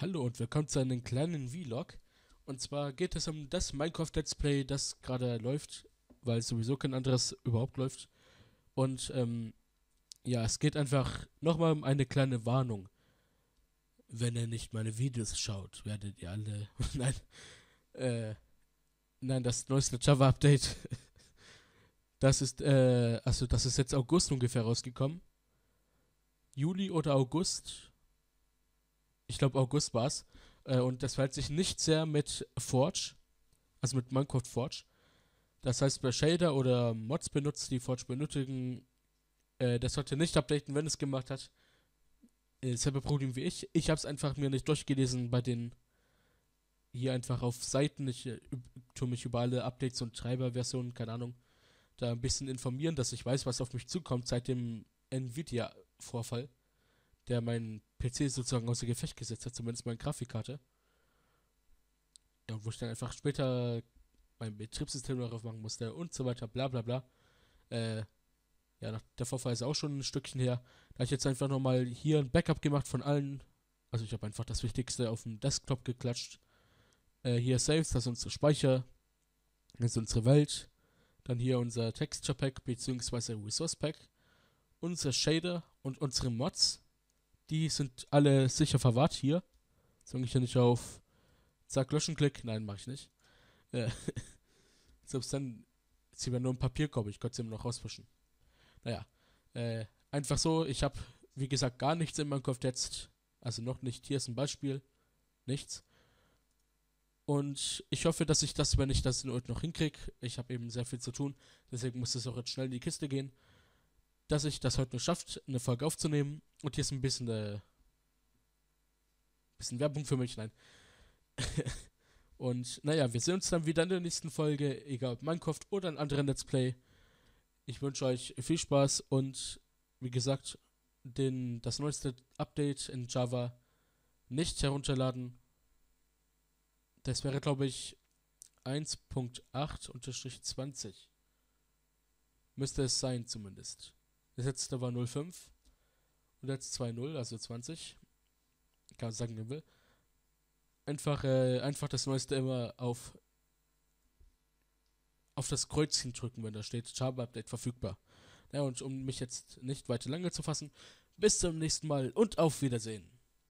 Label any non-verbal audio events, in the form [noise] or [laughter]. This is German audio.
Hallo und willkommen zu einem kleinen Vlog. Und zwar geht es um das Minecraft-Let's Play, das gerade läuft, weil sowieso kein anderes überhaupt läuft. Und ähm, ja, es geht einfach nochmal um eine kleine Warnung. Wenn ihr nicht meine Videos schaut, werdet ihr alle... [laughs] nein, äh, nein, das neueste Java-Update. [laughs] das ist, äh, also das ist jetzt August ungefähr rausgekommen. Juli oder August ich glaube August war es, äh, und das verhält sich nicht sehr mit Forge, also mit Minecraft Forge. Das heißt, wer Shader oder Mods benutzt, die Forge benötigen, äh, das sollte nicht updaten, wenn es gemacht hat. Äh, selbe Problem wie ich. Ich habe es einfach mir nicht durchgelesen bei den hier einfach auf Seiten. Ich äh, tue mich über alle Updates und Treiberversionen, keine Ahnung, da ein bisschen informieren, dass ich weiß, was auf mich zukommt seit dem Nvidia-Vorfall der meinen PC sozusagen außer Gefecht gesetzt hat, zumindest meine Grafikkarte. Ja, wo ich dann einfach später mein Betriebssystem darauf machen musste und so weiter, bla bla bla. Äh, ja, nach, der Vorfall ist auch schon ein Stückchen her. Da habe ich jetzt einfach nochmal hier ein Backup gemacht von allen. Also ich habe einfach das Wichtigste auf den Desktop geklatscht. Äh, hier Saves, das ist unsere Speicher, das ist unsere Welt. Dann hier unser Texture Pack bzw. Resource Pack, unser Shader und unsere Mods die sind alle sicher verwahrt hier. Solange ich hier nicht auf Zack löschen klick. Nein, mache ich nicht. Äh, [laughs] selbst dann ist hier nur ein Papierkorb. Ich konnte sie immer noch rauswischen. Naja, äh, einfach so. Ich habe, wie gesagt, gar nichts in meinem Kopf jetzt. Also noch nicht. Hier ist ein Beispiel. Nichts. Und ich hoffe, dass ich das, wenn ich das in Ult noch hinkriege, ich habe eben sehr viel zu tun, deswegen muss es auch jetzt schnell in die Kiste gehen dass ich das heute nur schafft, eine Folge aufzunehmen. Und hier ist ein bisschen, äh, bisschen Werbung für mich, nein. [laughs] und naja, wir sehen uns dann wieder in der nächsten Folge, egal ob Minecraft oder ein anderen Let's Play. Ich wünsche euch viel Spaß und wie gesagt, den, das neueste Update in Java nicht herunterladen. Das wäre, glaube ich, 1.8-20. Müsste es sein zumindest. Das letzte war 05 und jetzt 2-0, also 20. Kann man sagen, wie will. Einfach, äh, einfach das Neueste immer auf, auf das Kreuzchen drücken, wenn da steht Java Update verfügbar. Ja, und um mich jetzt nicht weiter lange zu fassen, bis zum nächsten Mal und auf Wiedersehen.